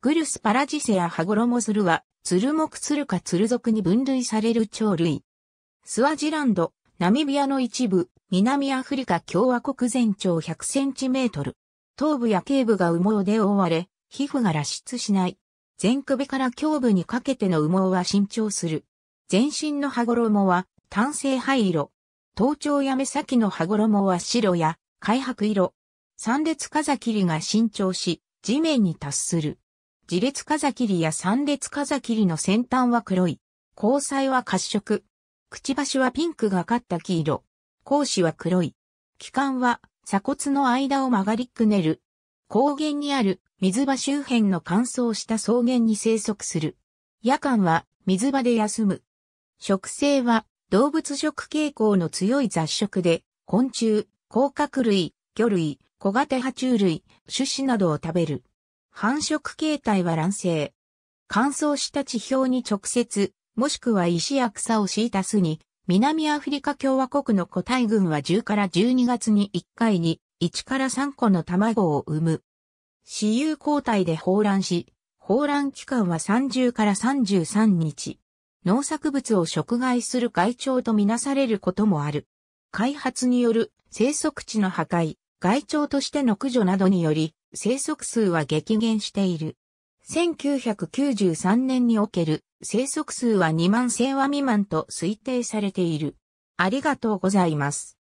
グルスパラジセやハゴロモズルは、ツルモクツルかツル属に分類される鳥類。スワジランド、ナミビアの一部、南アフリカ共和国全長100センチメートル。頭部や頸部が羽毛で覆われ、皮膚が脱出しない。前首から胸部にかけての羽毛は伸長する。全身の羽衣は単性灰色。頭頂や目先の羽衣は白や灰白色。三列風切りが伸長し、地面に達する。自列風切りや三列風切りの先端は黒い。交際は褐色。くちばしはピンクがかった黄色。格子は黒い。気管は鎖骨の間を曲がりくねる。高原にある水場周辺の乾燥した草原に生息する。夜間は水場で休む。食性は動物食傾向の強い雑食で、昆虫、甲殻類、魚類、小型爬虫類、種子などを食べる。繁殖形態は卵生。乾燥した地表に直接、もしくは石や草を敷いた巣に、南アフリカ共和国の個体群は10から12月に1回に1から3個の卵を産む。私有交代で放卵し、放卵期間は30から33日。農作物を食害する害鳥とみなされることもある。開発による生息地の破壊、害鳥としての駆除などにより、生息数は激減している。1993年における生息数は2万1000羽未満と推定されている。ありがとうございます。